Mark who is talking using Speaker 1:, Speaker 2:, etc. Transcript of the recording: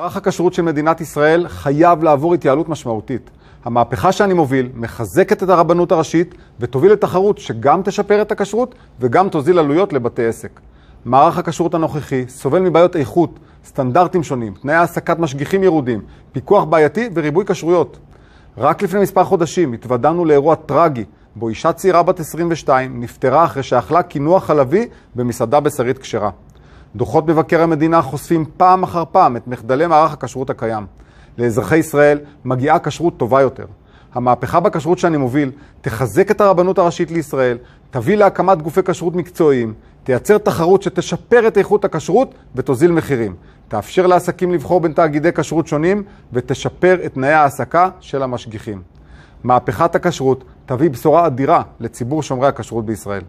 Speaker 1: מערך הכשרות של מדינת ישראל חייב לעבור התייעלות משמעותית. המהפכה שאני מוביל מחזקת את הרבנות הראשית ותוביל לתחרות שגם תשפר את הכשרות וגם תוזיל עלויות לבתי עסק. מערך הכשרות הנוכחי סובל מבעיות איכות, סטנדרטים שונים, תנאי העסקת משגיחים ירודים, פיקוח בעייתי וריבוי כשרויות. רק לפני מספר חודשים התוודענו לאירוע טרגי, בו אישה צעירה בת 22 נפטרה אחרי שאכלה קינוח חלבי במסעדה בשרית כשרה. דוחות מבקר המדינה חושפים פעם אחר פעם את מחדלי מערך הכשרות הקיים. לאזרחי ישראל מגיעה כשרות טובה יותר. המהפכה בכשרות שאני מוביל תחזק את הרבנות הראשית לישראל, תביא להקמת גופי כשרות מקצועיים, תייצר תחרות שתשפר את איכות הכשרות ותוזיל מחירים, תאפשר לעסקים לבחור בין תאגידי כשרות שונים ותשפר את תנאי ההעסקה של המשגיחים. מהפכת הכשרות תביא בשורה אדירה לציבור שומרי הכשרות בישראל.